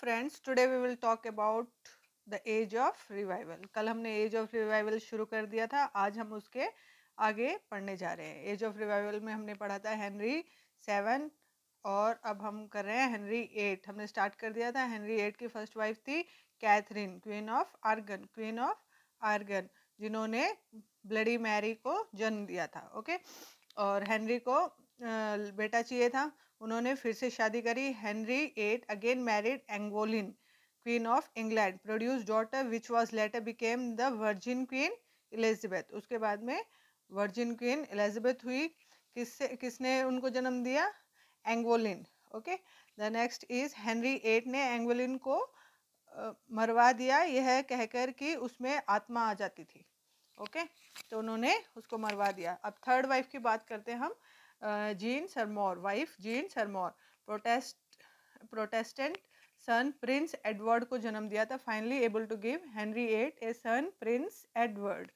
Friends today we will talk about the age of revival कल हमने as of revival शुरू कर दिया था आज हम उसके आगे पढ़ने जा रहे हैं एज ऑफ रिवाइवल में हमने पढ़ा था हेनरी सेवन और अब हम कर रहे हैं हेनरी एट हमने स्टार्ट कर दिया था हेनरी एट की फर्स्ट वाइफ थी Catherine queen of Aragon queen of Aragon जिन्होंने ब्लडी मैरी को जन्म दिया था ओके और हेनरी को बेटा चाहिए था उन्होंने फिर से शादी करी Henry eight again married Anne Boleyn queen of England produce daughter which was later became the virgin queen Elizabeth उसके बाद में वर्जिन क्वीन एलिजबेथ हुई किससे किसने उनको जन्म दिया Anne Boleyn okay the next is Henry eight ने एंगोलिन को uh, मरवा दिया यह कहकर कि उसमें आत्मा आ जाती थी ओके okay? तो उन्होंने उसको मरवा दिया अब थर्ड वाइफ की बात करते हैं हम Jane Seymour wife Jane Seymour protest Protestant son Prince Edward को जन्म दिया था finally able to give Henry eight a son Prince Edward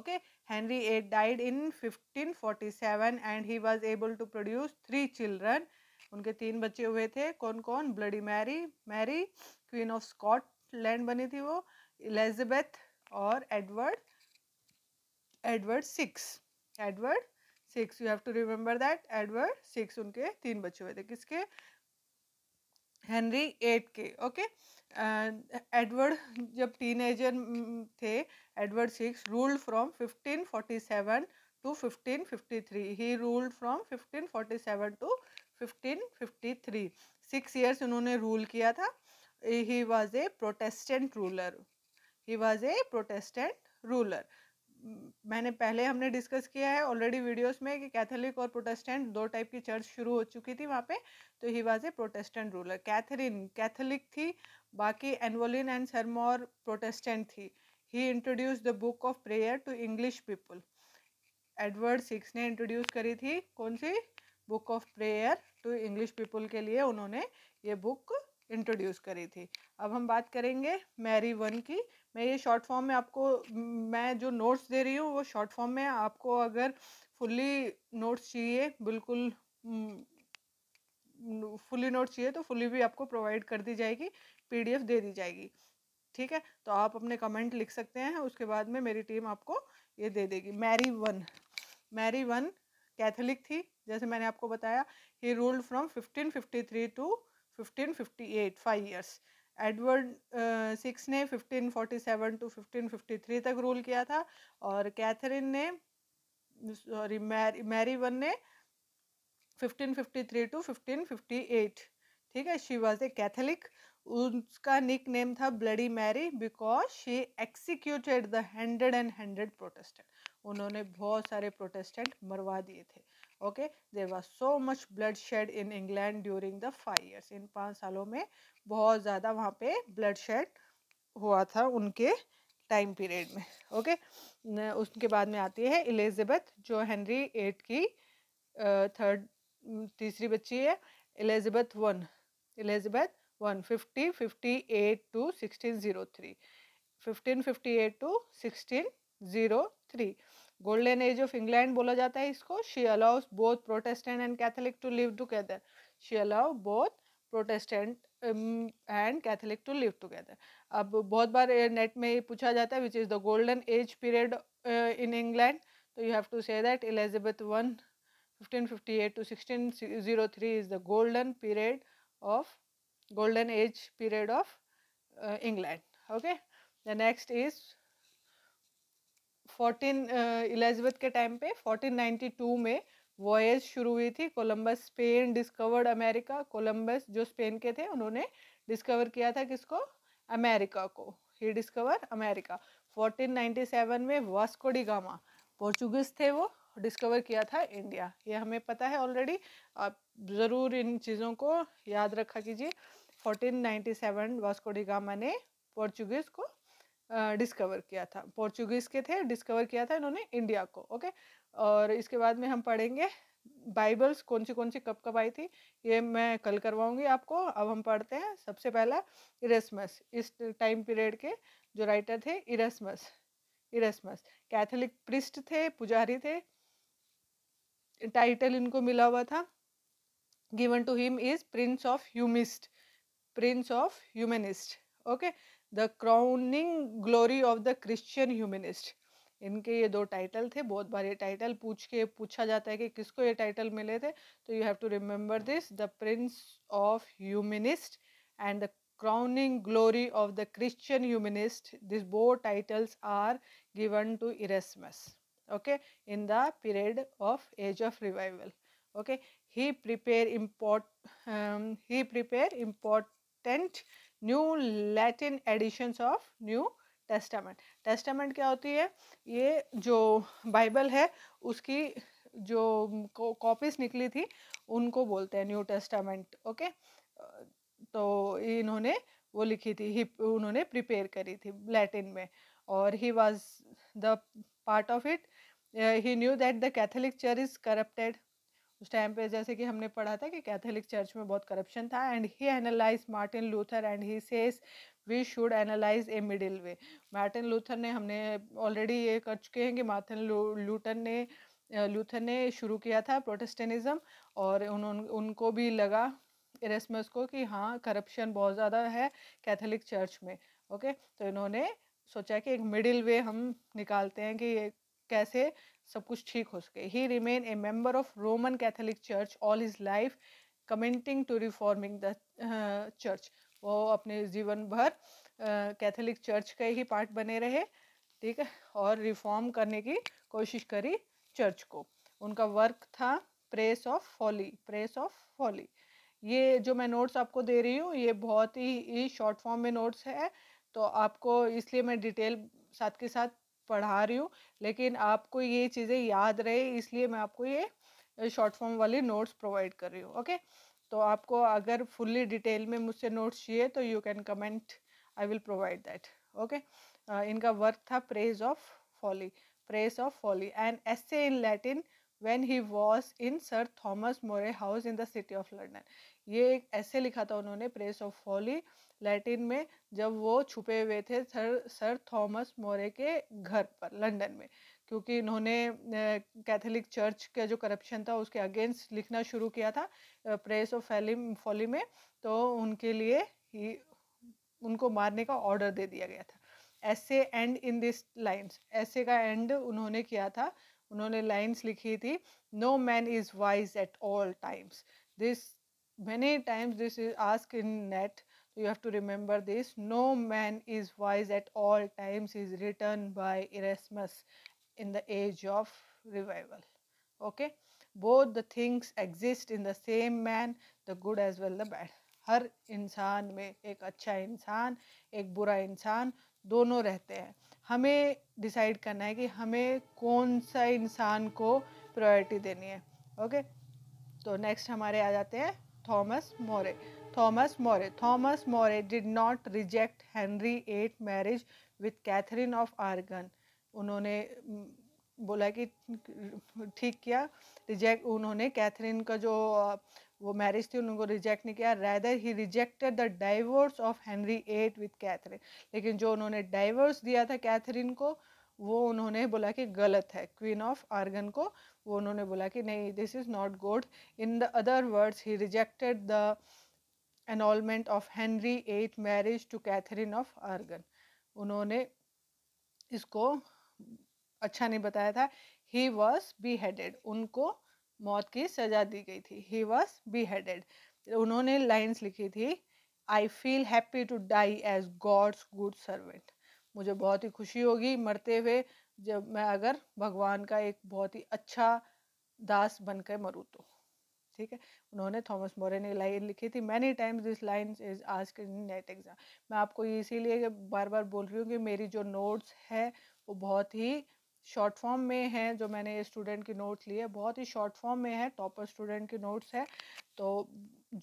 okay Henry eight died in 1547 and he was able to produce three children उनके तीन बच्चे हुए थे कौन कौन bloody Mary Mary queen of Scotland बनी थी वो इलेजबेथ और Edward Edward six Edward six you have to remember that Edward six उनके तीन बच्चे हुए थे किसके हेनरी एट के ओके एडवर्ड जब टीन एजर थे Edward six ruled from fifteen forty seven to fifteen fifty three he ruled from fifteen forty seven to fifteen fifty three six years उन्होंने रूल किया था he was a Protestant ruler he was a Protestant ruler मैंने पहले हमने discuss किया है already videos में कि कैथोलिक और प्रोटेस्टेंट दो टाइप की चर्च शुरू हो चुकी थी वहाँ पे तो he was a Protestant ruler Catherine Catholic थी बाकी एनवोलिन एंड सरमोर प्रोटेस्टेंट थी he introduce the book of prayer to English people Edward six ने इंट्रोड्यूस करी थी कौन सी book of prayer to English people के लिए उन्होंने ये बुक इंट्रोड्यूस करी थी अब हम बात करेंगे मैरी वन की मैं ये शॉर्ट फॉर्म में आपको मैं जो नोट्स दे रही हूँ वो शॉर्ट फॉर्म में आपको अगर फुल्ली नोट्स चाहिए बिल्कुल फुली नोट चाहिए तो फुली भी आपको प्रोवाइड कर दी जाएगी पीडीएफ दे दी जाएगी ठीक है तो आप अपने कमेंट लिख सकते हैं उसके बाद में मेरी टीम आपको ये दे देगी Mary one Mary one Catholic थी जैसे मैंने आपको बताया he ruled from 1553 to 1558 five years Edward six ने 1547 टू 1553 तक रूल किया था और कैथरीन ने सॉरी मैरी मैरी वन ने 1553 टू 1558 ठीक है शी वॉज ए कैथलिक उसका निक नेम था bloody Mary because she executed the hundred and hundred Protestant उन्होंने बहुत सारे प्रोटेस्टेंट मरवा दिए थे okay there was so much bloodshed in England during the five years in पाँच सालों में बहुत ज़्यादा वहाँ पे ब्लड शेड हुआ था उनके टाइम पीरियड में ओके okay? उसके बाद में आती है एलिजबेथ जो हेनरी एट की थर्ड तीसरी बच्ची है Elizabeth one Elizabeth one fifty fifty eight to sixteen zero three fifteen fifty eight to sixteen zero three golden age of England बोला जाता है इसको she allows both Protestant and Catholic to live together she allow both Protestant and Catholic to live together अब बहुत बार net में पूछा जाता है which is the golden age period in England तो you have to say that Elizabeth one 1558 to 1603 is the golden period of uh, तो golden age period of uh, England okay the next fourteen Elizabeth के time पे 1492 में voyage शुरू हुई थी Columbus Spain discovered America Columbus जो Spain के थे उन्होंने डिस्कवर किया था किसको अमेरिका को ही डिस्कवर अमेरिका 1497 में वास्को डी गामा पोर्चुगीज थे वो डिस्कवर किया था इंडिया ये हमें पता है ऑलरेडी आप ज़रूर इन चीज़ों को याद रखा कीजिए 1497 वास्को डी गामा ने पोर्चुगीज़ को डिस्कवर किया था पोर्चुगीज़ के थे डिस्कवर किया था इन्होंने इंडिया को ओके और इसके बाद में हम पढ़ेंगे बाइबल्स कौन सी कौन सी कब कब आई थी ये मैं कल करवाऊंगी आपको अब हम पढ़ते हैं सबसे पहला इरसमस इस टाइम पीरियड के जो राइटर थे इरेसमस इरेसमस कैथोलिक प्रिस्ट थे पुजारी थे टाइटल इनको मिला हुआ था given to him is prince of humanist prince of humanist okay the crowning glory of the Christian humanist इनके ये दो टाइटल थे बहुत बार ये टाइटल पूछ के पूछा जाता है कि किसको ये टाइटल मिले थे तो you have to remember this the prince of humanist and the crowning glory of the Christian humanist this both titles are given to Erasmus okay in the period of age of revival okay he prepare import he prepare important new Latin editions of new testament testament क्या होती है ये जो Bible है उसकी जो copies निकली थी उनको बोलते हैं न्यू टेस्टामेंट ओके तो इन्होंने वो लिखी थी ही उन्होंने प्रिपेयर करी थी लैटिन में और he was the part of it he knew that the Catholic church is corrupted उस टाइम पे जैसे कि हमने पढ़ा था कि कैथोलिक चर्च में बहुत करप्शन था and he analyse Martin Luther and he says we should analyse a middle way Martin Luther ने हमने ऑलरेडी ये कर चुके हैं कि मार्टिन लूथर ने लूथर ने शुरू किया था प्रोटेस्टेनिज़म और उन, उन उनको भी लगा एरसमस को कि हाँ करप्शन बहुत ज़्यादा है कैथोलिक चर्च में ओके तो इन्होंने सोचा कि एक मिडिल वे हम निकालते हैं कि एक कैसे सब कुछ ठीक हो सके he remain a member of Roman Catholic church all his life committing to reforming the church वो अपने जीवन भर कैथोलिक चर्च के ही पार्ट बने रहे ठीक है और रिफॉर्म करने की कोशिश करी चर्च को उनका वर्क था Praise of Folly Praise of Folly ये जो मैं नोट्स आपको दे रही हूँ ये बहुत ही शॉर्ट फॉर्म में नोट्स है तो आपको इसलिए मैं डिटेल साथ के साथ पढ़ा रही हूँ लेकिन आपको ये चीज़ें याद रहे इसलिए मैं आपको ये शॉर्ट फॉर्म वाली नोट्स प्रोवाइड कर रही हूँ ओके तो आपको अगर फुल्ली डिटेल में मुझसे नोट्स चाहिए तो you can comment I will provide that okay इनका वर्क था Praise of Folly Praise of Folly and as in Latin when he was in Sir Thomas More House in the city of London. ये एक ऐसे लिखा था उन्होंने press of Holly Latin में जब वो छुपे हुए थे सर सर थॉमस मोरे के घर पर लंदन में क्योंकि इन्होंने कैथोलिक चर्च का जो करप्शन था उसके अगेंस्ट लिखना शुरू किया था प्रेस ऑफ फैलिम फॉली में तो उनके लिए ही उनको मारने का ऑर्डर दे दिया गया था ऐसे एंड इन दिस लाइंस ऐसे का एंड उन्होंने किया था उन्होंने लाइन्स लिखी थी no man is wise at all times this many times this is ask in net तो you have to remember this no man is wise at all times is written by Erasmus in the age of revival okay both the things exist in the same man the good as well the bad हर इंसान में एक अच्छा इंसान एक बुरा इंसान दोनों रहते हैं हमें डिसाइड करना है कि हमें कौन सा इंसान को प्रायोरिटी देनी है ओके तो नेक्स्ट हमारे आ जाते हैं Thomas More Thomas More Thomas More did not reject Henry eight marriage with Catherine of Aragon उन्होंने बोला कि ठीक किया रिजेक्ट उन्होंने कैथरीन का जो वो मैरिज थी उनको रिजेक्ट नहीं किया rather he rejected the divorce of Henry eight with Catherine लेकिन जो उन्होंने डाइवोर्स दिया था कैथरीन को वो उन्होंने बोला कि गलत है क्वीन ऑफ आर्गन को वो उन्होंने बोला कि नहीं this is not good in the other words he rejected the annulment of Henry eight marriage to Catherine of Aragon उन्होंने इसको अच्छा नहीं बताया था ही वॉज बी हेडेड उनको मौत की सजा दी गई थी ही वॉज बी हेडेड उन्होंने लाइन्स लिखी थी I feel happy to die as God's good servant मुझे बहुत ही खुशी होगी मरते हुए जब मैं अगर भगवान का एक बहुत ही अच्छा दास बनकर मरूँ तो ठीक है उन्होंने थॉमस मोरे ने लाइन लिखी थी many times this line is आज इन नेट एग्जाम मैं आपको इसीलिए बार बार बोल रही हूँ कि मेरी जो नोट्स है वो बहुत ही शॉर्ट फॉर्म में हैं जो मैंने स्टूडेंट की नोट्स लिए बहुत ही शॉर्ट फॉर्म में है टॉपर स्टूडेंट के नोट्स है तो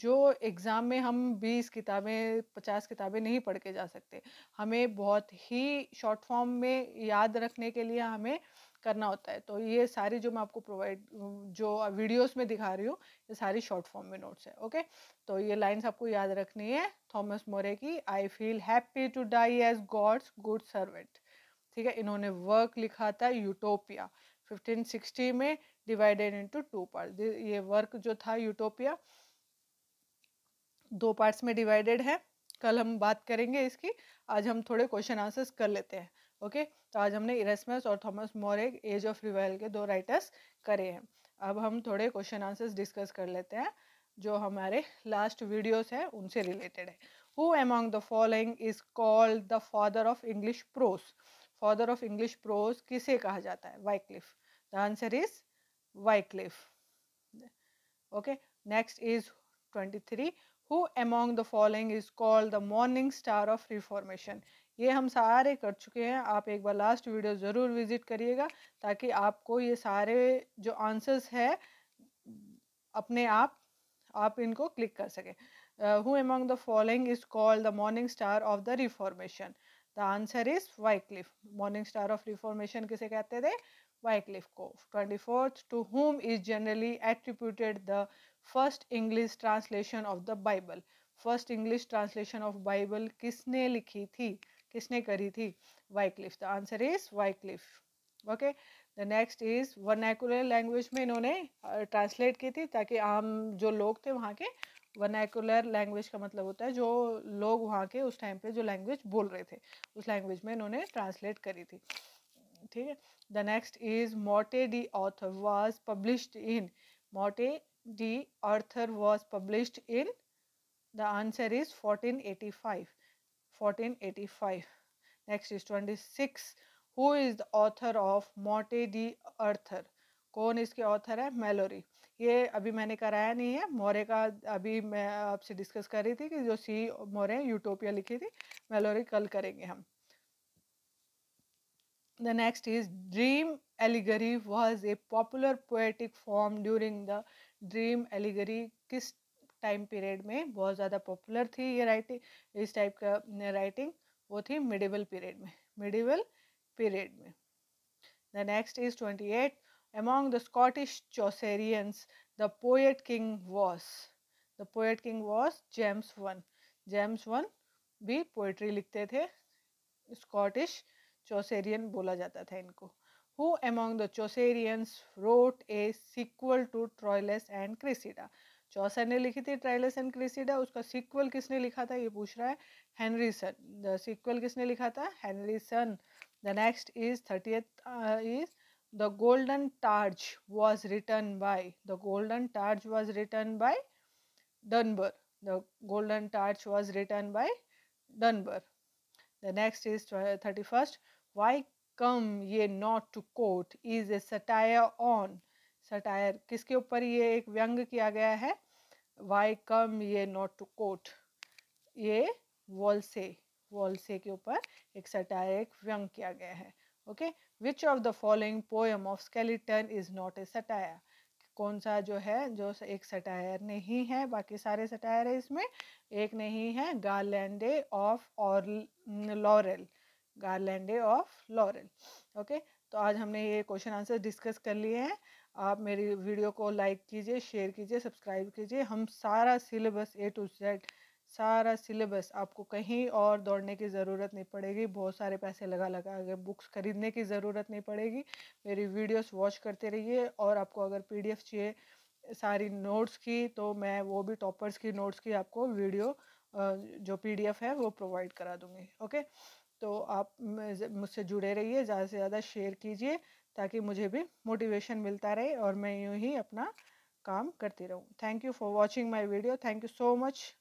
जो एग्ज़ाम में हम 20 किताबें 50 किताबें नहीं पढ़ के जा सकते हमें बहुत ही शॉर्ट फॉर्म में याद रखने के लिए हमें करना होता है तो ये सारी जो मैं आपको प्रोवाइड जो वीडियोस में दिखा रही हूँ ये सारी शॉर्ट फॉर्म में नोट्स है ओके तो ये लाइंस आपको याद रखनी है थॉमस मोरे की I feel happy to die as God's good servant ठीक है इन्होंने वर्क लिखा था यूटोपिया 1560 में डिवाइडेड इनटू टू पार्ट ये वर्क जो था यूटोपिया दो पार्ट्स में डिवाइडेड है कल हम बात करेंगे इसकी आज हम थोड़े क्वेश्चन आंसर्स कर लेते हैं ओके तो आज हमने इरेसमस और Thomas More age of revival के दो राइटर्स करे हैं अब हम थोड़े क्वेश्चन आंसर्स डिस्कस कर लेते हैं जो हमारे लास्ट वीडियोस हैं उनसे रिलेटेड है who among the following is called the father of English prose father of English prose किसे कहा जाता है Wycliffe the answer is Wycliffe next is twenty three who among the following is called the morning star of reformation ये हम सारे कर चुके हैं आप एक बार लास्ट वीडियो ज़रूर विज़िट करिएगा ताकि आपको ये सारे जो आंसर्स है अपने आप आप इनको क्लिक कर सकें who among the following is called the morning star of the reformation the answer is Wycliffe morning star of reformation किसे कहते थे वाइक्लिफ को twenty fourth to whom is generally attributed the first English translation of the Bible first English translation of Bible किसने लिखी थी किसने करी थी Wycliffe the answer is Wycliffe okay the next is vernacular language में इन्होंने translate की थी ताकि आम जो लोग थे वहाँ के वनैकुलर लैंग्वेज का मतलब होता है जो लोग वहाँ के उस टाइम पे जो लैंग्वेज बोल रहे थे उस लैंग्वेज में इन्होंने ट्रांसलेट करी थी ठीक है the next is Morte d' Arthur was published in Morte d' Arthur was published in the answer is fourteen fourteen eighty five eighty five next is twenty six who is the author of Morte d' Arthur कौन इसके author है Malorie ये अभी मैंने कराया नहीं है मोरे का अभी मैं आपसे डिस्कस कर रही थी कि जो सी मोरे यूटोपिया लिखी थी मेलोरी कल करेंगे हम the next is dream allegory was a popular poetic form during the dream allegory किस टाइम पीरियड में बहुत ज़्यादा पॉपुलर थी ये राइटिंग इस टाइप का राइटिंग वो थी मिडिवल पीरियड में मिडिवल पीरियड में the next is twenty eight Among the Scottish Chaucerians, the poet king was the poet king was james one james वन भी पोइट्री लिखते थे स्कॉटिश चौसेरियन बोला जाता था इनको who among the Chaucerians wrote a sequel to Troilus and Criseyde Chaucer ने लिखी थी ट्राइलस एंड क्रिसिडा उसका सीक्वल किसने लिखा था ये पूछ रहा है हेनरीसन द सीक्वल किसने लिखा था Henryson the next is thirty is the golden targe was written by the golden targe was written by dunbar the golden targe was written by dunbar the next is 31st why come ye not to court is a satire on satire kiske upar ye ek vyang kiya gaya hai why come ye not to court ye wall se wall se ke upar ek satire ek vyang kiya gaya hai okay? Which of the following poem of Skelton is not a satire कौन सा जो है जो एक satire नहीं है बाकी सारे सटायर है इसमें एक नहीं है गार्लैंडे ऑफ और laurel garland of laurel okay तो आज हमने ये क्वेश्चन आंसर डिस्कस कर लिए हैं आप मेरी वीडियो को लाइक कीजिए शेयर कीजिए सब्सक्राइब कीजिए हम सारा सिलेबस ए टू जेड सारा सिलेबस आपको कहीं और दौड़ने की ज़रूरत नहीं पड़ेगी बहुत सारे पैसे लगा लगा के बुक्स खरीदने की ज़रूरत नहीं पड़ेगी मेरी वीडियोस वॉच करते रहिए और आपको अगर पीडीएफ चाहिए सारी नोट्स की तो मैं वो भी टॉपर्स की नोट्स की आपको वीडियो जो पीडीएफ है वो प्रोवाइड करा दूँगी ओके तो आप मुझसे जुड़े रहिए ज़्यादा से ज़्यादा शेयर कीजिए ताकि मुझे भी मोटिवेशन मिलता रहे और मैं यूँ ही अपना काम करती रहूँ thank you for watching my video thank you so much